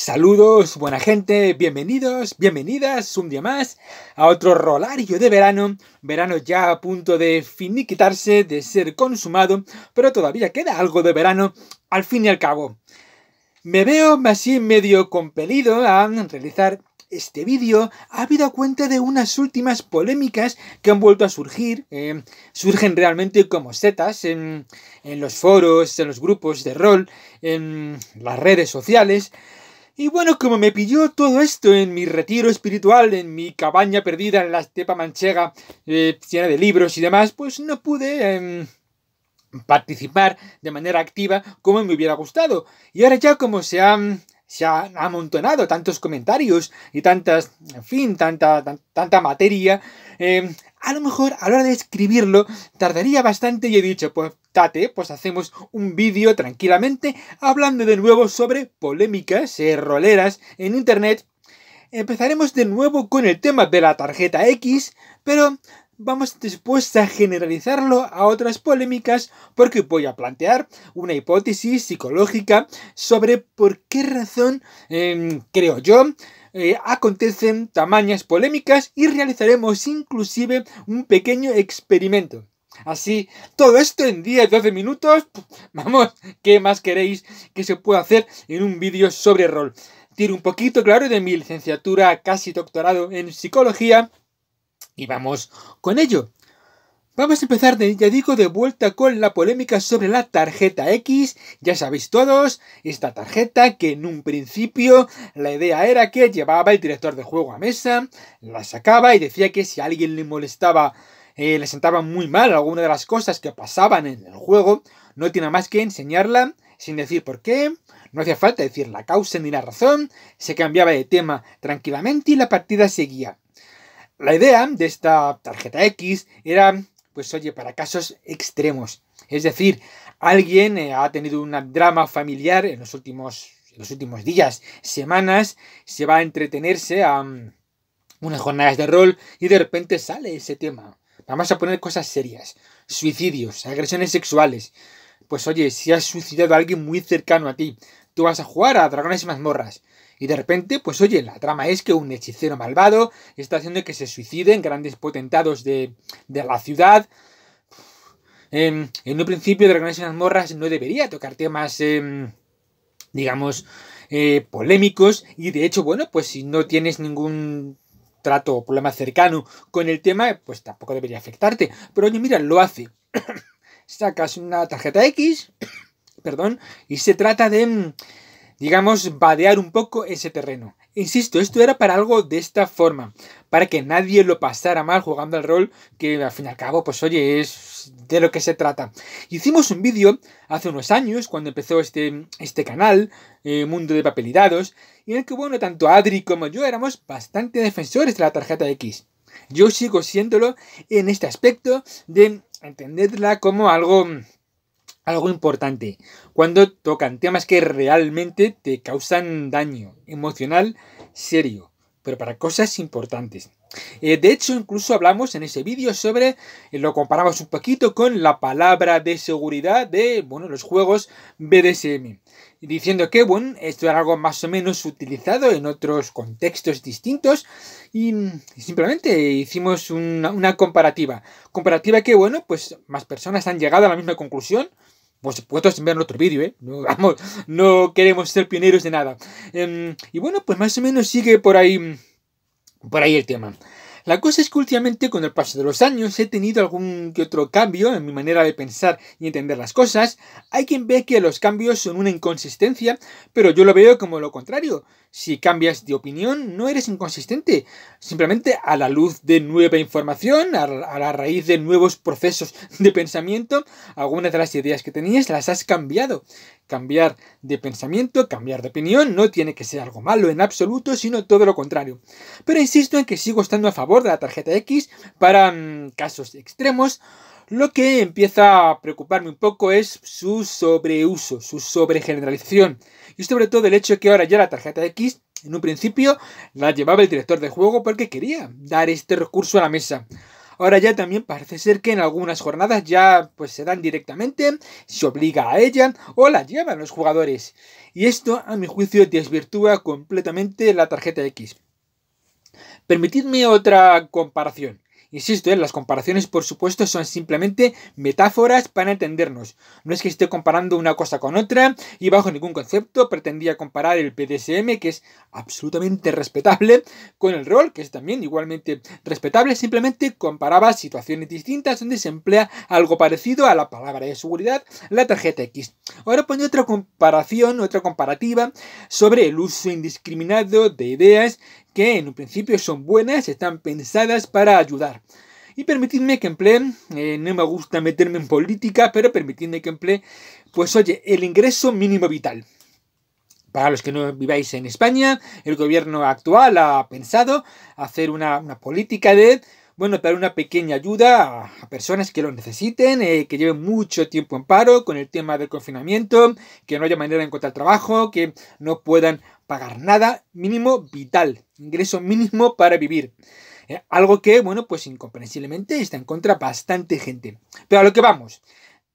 Saludos, buena gente, bienvenidos, bienvenidas un día más a otro rolario de verano, verano ya a punto de finiquitarse, de ser consumado, pero todavía queda algo de verano al fin y al cabo. Me veo así medio compelido a realizar este vídeo ha habido cuenta de unas últimas polémicas que han vuelto a surgir, eh, surgen realmente como setas en, en, los foros, en los grupos de rol, en las redes sociales, y bueno, como me pilló todo esto en mi retiro espiritual, en mi cabaña perdida en la estepa manchega, eh, llena de libros y demás, pues no pude... Em, participar de manera activa como me hubiera gustado. Y ahora ya como se han, amontonado tantos comentarios y tantas, en fin, tanta, tanta materia, em, a lo mejor a la hora de escribirlo tardaría bastante y he dicho, pues pues hacemos un vídeo tranquilamente hablando de nuevo sobre polémicas eh, roleras en Internet. Empezaremos de nuevo con el tema de la tarjeta X, pero vamos después a generalizarlo a otras polémicas porque voy a plantear una hipótesis psicológica sobre por qué razón, em, creo yo, eh, acontecen tamañas polémicas y realizaremos inclusive un pequeño experimento. Así, todo esto en 10-12 minutos. Vamos, ¿qué más queréis que se pueda hacer en un vídeo sobre rol? Tiro un poquito, claro, de mi licenciatura, casi doctorado en psicología. Y vamos con ello. Vamos a empezar, ya digo, de vuelta con la polémica sobre la tarjeta X. Ya sabéis todos, esta tarjeta que en un principio la idea era que llevaba el director de juego a mesa, la sacaba y decía que si alguien le molestaba eh, le sentaba muy mal alguna de las cosas que pasaban en el juego, no tiene más que enseñarla sin decir por qué, no hacía falta decir la causa ni la razón, se cambiaba de tema tranquilamente y la partida seguía. La idea de esta tarjeta X era, pues oye, para casos extremos. Es decir, alguien eh, ha tenido un drama familiar en los últimos, los últimos días, semanas, se va a entretenerse a mm, unas jornadas de rol y de repente sale ese tema. Vamos a poner cosas serias. Suicidios, agresiones sexuales. Pues oye, si has suicidado a alguien muy cercano a ti, tú vas a jugar a dragones y mazmorras. Y de repente, pues oye, la trama es que un hechicero malvado está haciendo que se suiciden grandes potentados de, la ciudad. Em, en un principio, Dragones y Mazmorras no debería tocar temas, em, digamos, eh, polémicos. Y de hecho, bueno, pues si no tienes ningún trato o problema cercano con el tema, pues tampoco debería afectarte. Pero oye, mira, lo hace. Sacas una tarjeta X, perdón, y se trata de, mm, digamos, vadear un poco ese terreno. Insisto, esto era para algo de esta forma, para que nadie lo pasara mal jugando el rol, que al fin y al cabo, pues oye, es de lo que se trata. Hicimos un vídeo hace unos años, cuando empezó este, este canal, eh, Mundo de Papel y en el que, bueno, tanto Adri como yo éramos bastante defensores de la tarjeta X. Yo sigo siéndolo en este aspecto de entenderla como algo algo importante, cuando tocan temas que realmente te causan daño emocional serio, pero para cosas importantes. Eh, de hecho, incluso hablamos en ese vídeo sobre, eh, lo comparamos un poquito con la palabra de seguridad de bueno, los juegos BDSM, diciendo que bueno, esto era algo más o menos utilizado en otros contextos distintos y mm, simplemente hicimos una, una comparativa. Comparativa que, bueno, pues más personas han llegado a la misma conclusión por supuesto, ver en otro vídeo, ¿eh? No, queremos ser pioneros de nada. Em, y bueno, pues más o menos sigue por ahí, por ahí el tema. La cosa es que últimamente con el paso de los años he tenido algún que otro cambio en mi manera de pensar y entender las cosas. Hay quien ve que los cambios son una inconsistencia, pero yo lo veo como lo contrario. Si cambias de opinión, no eres inconsistente. Simplemente a la luz de nueva información, a, la raíz de nuevos procesos de pensamiento, algunas de las ideas que tenías las has cambiado. Cambiar de pensamiento, cambiar de opinión, no tiene que ser algo malo en absoluto, sino todo lo contrario. Pero insisto en que sigo estando a favor de la tarjeta X para mm, casos extremos. Lo que empieza a preocuparme un poco es su sobreuso, su sobregeneralización. Y sobre todo el hecho que ahora ya la tarjeta X, en un principio, la llevaba el director de juego porque quería dar este recurso a la mesa. Ahora ya también parece ser que en algunas jornadas ya pues se dan directamente, se obliga a ella o la llevan los jugadores. Y esto, a mi juicio, desvirtúa completamente la tarjeta X. Permitidme otra comparación. Insisto, ¿eh? las comparaciones por supuesto son simplemente metáforas para entendernos. No es que esté comparando una cosa con otra y bajo ningún concepto pretendía comparar el PDSM, que es absolutamente respetable, con el rol, que es también igualmente respetable. Simplemente comparaba situaciones distintas donde se emplea algo parecido a la palabra de seguridad, la tarjeta X. Ahora pone otra comparación, otra comparativa sobre el uso indiscriminado de ideas que en un principio son buenas, están pensadas para ayudar. Y permitidme que emplee, eh, no me gusta meterme en política, pero permitidme que emplee, pues oye, el ingreso mínimo vital. Para los que no viváis en España, el gobierno actual ha pensado hacer una, una política de bueno, dar una pequeña ayuda a personas que lo necesiten, eh, que lleven mucho tiempo en paro con el tema del confinamiento, que no haya manera de encontrar trabajo, que no puedan pagar nada, mínimo vital, ingreso mínimo para vivir. Eh, algo que, bueno, pues incomprensiblemente está en contra bastante gente. Pero a lo que vamos,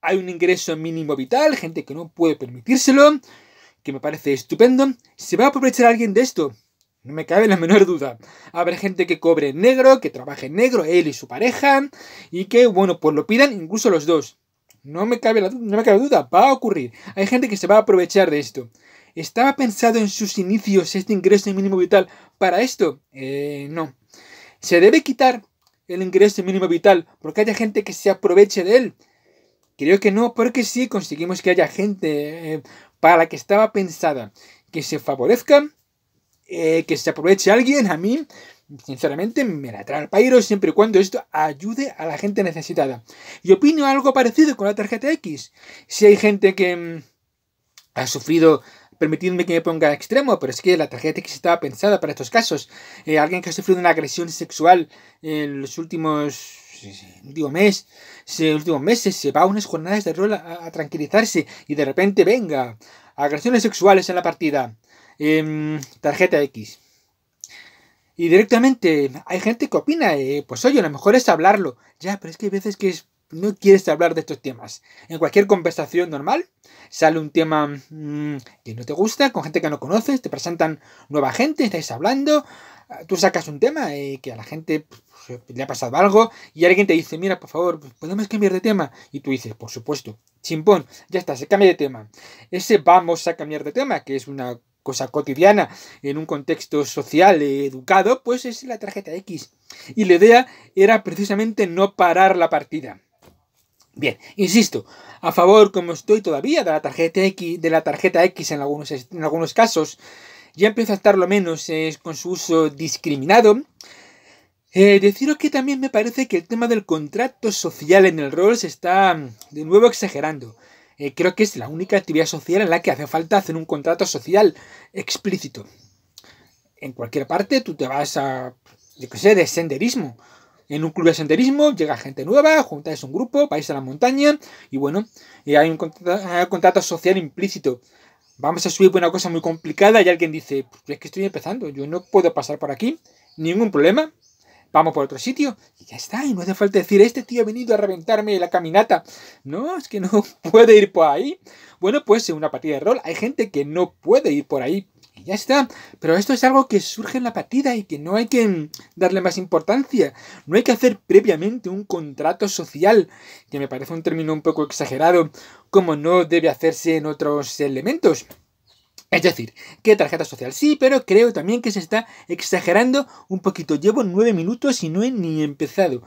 hay un ingreso mínimo vital, gente que no puede permitírselo, que me parece estupendo. ¿Se va a aprovechar alguien de esto? No me cabe la menor duda. Habrá gente que cobre en negro, que trabaje en negro, él y su pareja, y que, bueno, pues lo pidan incluso los dos. No me cabe, la, cabe duda, va a ocurrir. Hay gente que se va a aprovechar de esto. ¿Estaba pensado en sus inicios este ingreso mínimo vital para esto? Eh, no. Se debe quitar el ingreso mínimo vital porque haya gente que se aproveche de él. Creo que no, porque sí, conseguimos que haya gente eh, para la que estaba pensada que se favorezca, eh, que se aproveche alguien, a mí, sinceramente, me la trae al pairo siempre y cuando esto ayude a la gente necesitada. Y opino algo parecido con la tarjeta X. Si hay gente que mm, ha sufrido permitidme que me ponga extremo, pero es que la tarjeta X estaba pensada para estos casos. Eh, alguien que ha sufrido una agresión sexual en los últimos digo, mes, últimos meses, se va a unas jornadas de rol a tranquilizarse y de repente venga, agresiones sexuales en la partida. Em, tarjeta X. Y directamente hay gente que opina, eh, pues oye, lo mejor es hablarlo. Ya, pero es que hay veces que no quieres hablar de estos temas. En cualquier conversación normal sale un tema mm, que no te gusta, con gente que no conoces, te presentan nueva gente, estáis hablando, ah, tú sacas un tema eh, que a la gente pues, le ha pasado algo y alguien te dice, mira, por favor, podemos cambiar de tema. Y tú dices, por supuesto, chimpón, ya está, se cambia de tema. Ese vamos a cambiar de tema, que es una cosa cotidiana en un contexto social educado, pues es la tarjeta X. Y la idea era precisamente no parar la partida. Bien, insisto, a favor como estoy todavía de la tarjeta X, de la tarjeta X en algunos, en algunos casos, ya empiezo a estar lo menos con su uso discriminado. Eh, deciros que también me parece que el tema del contrato social en el rol se está mm, de nuevo exagerando. Eh, creo que es la única actividad social en la que hace falta hacer un contrato social explícito. En cualquier parte tú te vas a, yo qué sé, de senderismo. En un club de senderismo llega gente nueva, juntáis un grupo, vais a la montaña y bueno, y hay un contrato, un contrato social implícito vamos a subir por una cosa muy complicada y alguien dice, pues es que estoy empezando, yo no puedo pasar por aquí, ningún problema, vamos por otro sitio y ya está. Y no hace falta decir, este tío ha venido a reventarme la caminata. No, es que no puede ir por ahí. Bueno, pues en una partida de rol hay gente que no puede ir por ahí. Y ya está. Pero esto es algo que surge en la partida y que no hay que mm, darle más importancia. No hay que hacer previamente un contrato social, que me parece un término un poco exagerado, como no debe hacerse en otros elementos. Es decir, ¿qué tarjeta social sí, pero creo también que se está exagerando un poquito. Llevo nueve minutos y no he ni empezado.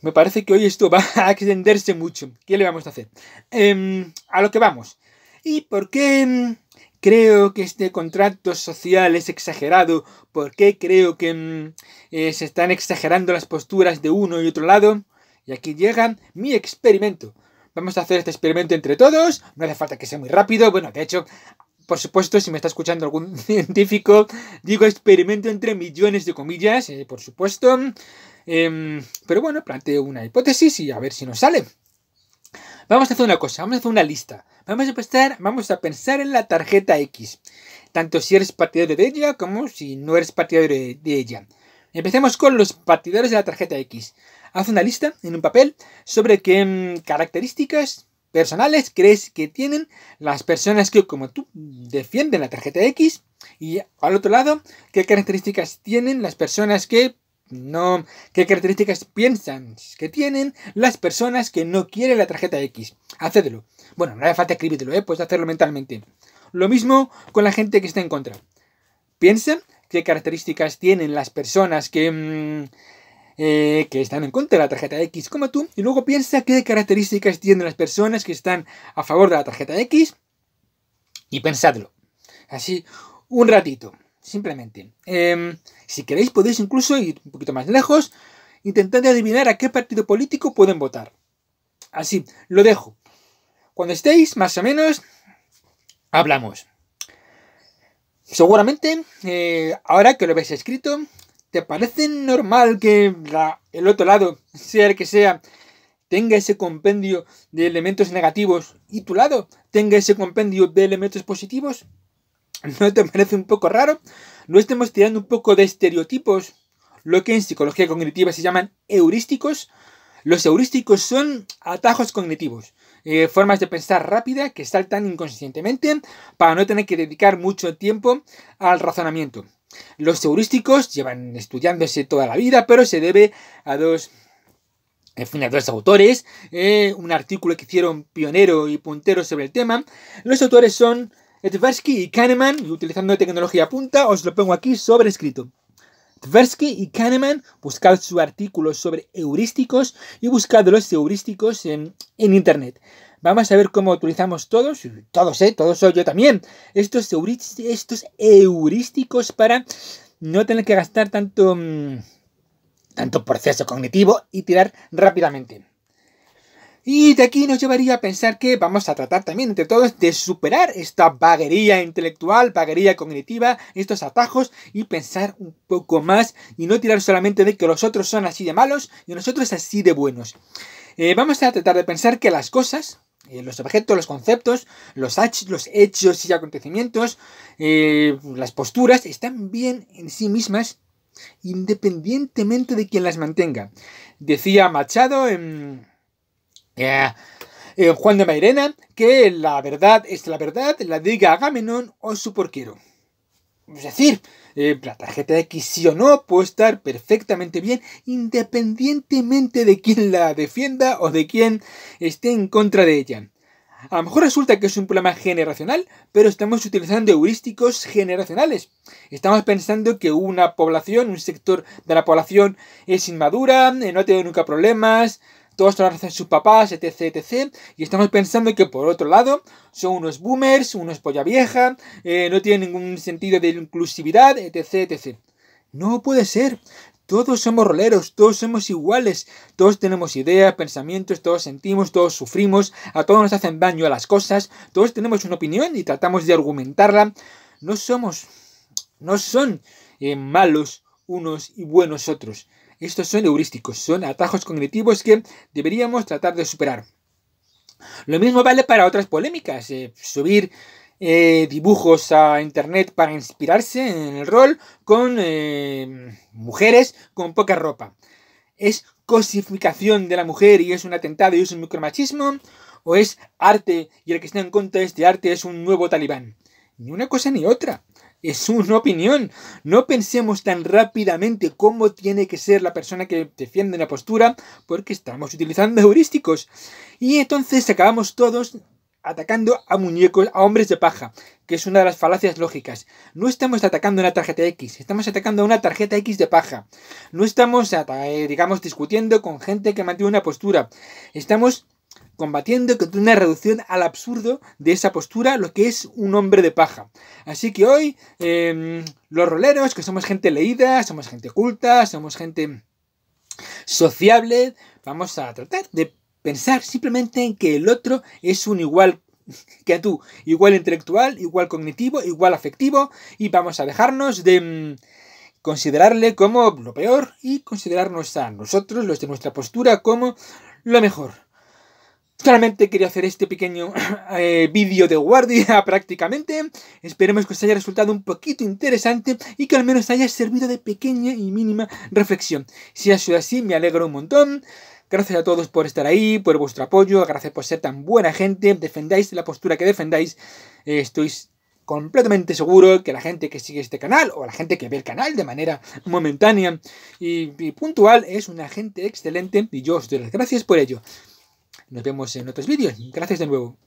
Me parece que hoy esto va a extenderse mucho. ¿Qué le vamos a hacer? Em, a lo que vamos. ¿Y por qué em, creo que este contrato social es exagerado? ¿Por qué creo que em, eh, se están exagerando las posturas de uno y otro lado? Y aquí llega mi experimento vamos a hacer este experimento entre todos, no hace falta que sea muy rápido, bueno, de hecho, por supuesto, si me está escuchando algún científico, digo experimento entre millones de comillas, eh, por supuesto. Em, pero bueno, planteo una hipótesis y a ver si nos sale. Vamos a hacer una cosa, vamos a hacer una lista. Vamos a pensar, vamos a pensar en la tarjeta X. Tanto si eres partidario de ella como si no eres partidario de, ella. Empecemos con los partidarios de la tarjeta X. Haz una lista en un papel sobre qué em, características personales crees que tienen las personas que, como tú, defienden la tarjeta X. Y al otro lado, ¿qué características tienen las personas que no? ¿Qué características piensan que tienen las personas que no quieren la tarjeta X? Hacedlo. Bueno, no hace falta escribirlo, ¿eh? puedes hacerlo mentalmente. Lo mismo con la gente que está en contra. Piensa qué características tienen las personas que... Mm, eh, que están en contra de la tarjeta X como tú, y luego piensa qué características tienen las personas que están a favor de la tarjeta X y pensadlo. Así, un ratito, simplemente. Em, si queréis podéis incluso ir un poquito más lejos, intentad adivinar a qué partido político pueden votar. Así, lo dejo. Cuando estéis, más o menos, hablamos. Seguramente, eh, ahora que lo habéis escrito, ¿Te parece normal que el otro lado, sea el que sea, tenga ese compendio de elementos negativos y tu lado tenga ese compendio de elementos positivos? ¿No te parece un poco raro? ¿No estemos tirando un poco de estereotipos? Lo que en psicología cognitiva se llaman heurísticos. Los heurísticos son atajos cognitivos, eh, formas de pensar rápida que saltan inconscientemente para no tener que dedicar mucho tiempo al razonamiento. Los heurísticos llevan estudiándose toda la vida, pero se debe a dos fin, a dos autores, eh, un artículo que hicieron pionero y puntero sobre el tema. Los autores son Tversky y Kahneman, y utilizando tecnología punta, os lo pongo aquí sobre escrito. Tversky y Kahneman, buscad su artículo sobre heurísticos y buscad los heurísticos en Internet. Vamos a ver cómo utilizamos todos, todos, ¿eh? Todos soy yo también. Estos, estos heurísticos para no tener que gastar tanto, mm, tanto proceso cognitivo y tirar rápidamente. Y de aquí nos llevaría a pensar que vamos a tratar también entre todos de superar esta vaguería intelectual, vaguería cognitiva, estos atajos y pensar un poco más y no tirar solamente de que los otros son así de malos y nosotros así de buenos. Eh, vamos a tratar de pensar que las cosas, eh, los objetos, los conceptos, los, hechos y acontecimientos, eh, las posturas, están bien en sí mismas independientemente de quien las mantenga. Decía Machado eh, en... Juan de Mairena que la verdad es la verdad, la diga Agamenón o su porquero. Es decir, eh, la tarjeta X sí o no puede estar perfectamente bien independientemente de quién la defienda o de quién esté en contra de ella. A lo mejor resulta que es un problema generacional, pero estamos utilizando heurísticos generacionales. Estamos pensando que una población, un sector de la población es inmadura, eh, no ha tenido nunca problemas, todos trabajan sus papás, etc, etc. Y estamos pensando que por otro lado son unos boomers, unos polla vieja, eh, no tienen ningún sentido de inclusividad, etc, etc. No puede ser. Todos somos roleros, todos somos iguales, todos tenemos ideas, pensamientos, todos sentimos, todos sufrimos, a todos nos hacen daño a las cosas, todos tenemos una opinión y tratamos de argumentarla. No somos, no son eh, malos, unos y buenos otros. Estos son heurísticos, son atajos cognitivos que deberíamos tratar de superar. Lo mismo vale para otras polémicas, eh, subir eh, dibujos a internet para inspirarse en el rol con eh, mujeres con poca ropa. ¿Es cosificación de la mujer y es un atentado y es un micromachismo? ¿O es arte y el que está en contra de este arte es un nuevo talibán? Ni una cosa ni otra. Es una opinión. No pensemos tan rápidamente cómo tiene que ser la persona que defiende una postura porque estamos utilizando heurísticos. Y entonces acabamos todos atacando a muñecos, a hombres de paja, que es una de las falacias lógicas. No estamos atacando una tarjeta X, estamos atacando a una tarjeta X de paja. No estamos, eh, digamos, discutiendo con gente que mantiene una postura. Estamos combatiendo con una reducción al absurdo de esa postura, lo que es un hombre de paja. Así que hoy, em, los roleros, que somos gente leída, somos gente culta, somos gente sociable, vamos a tratar de pensar simplemente en que el otro es un igual que a tú, igual intelectual, igual cognitivo, igual afectivo, y vamos a dejarnos de em, considerarle como lo peor y considerarnos a nosotros, los de nuestra postura, como lo mejor. Solamente quería hacer este pequeño eh, vídeo de guardia prácticamente. Esperemos que os haya resultado un poquito interesante y que al menos haya servido de pequeña y mínima reflexión. Si ha sido así, me alegro un montón. Gracias a todos por estar ahí, por vuestro apoyo, gracias por ser tan buena gente, defendáis la postura que defendáis. Eh, estoy completamente seguro que la gente que sigue este canal o la gente que ve el canal de manera momentánea y, y puntual es una gente excelente y yo os doy las gracias por ello. Nos vemos en otros vídeos. Gracias de nuevo.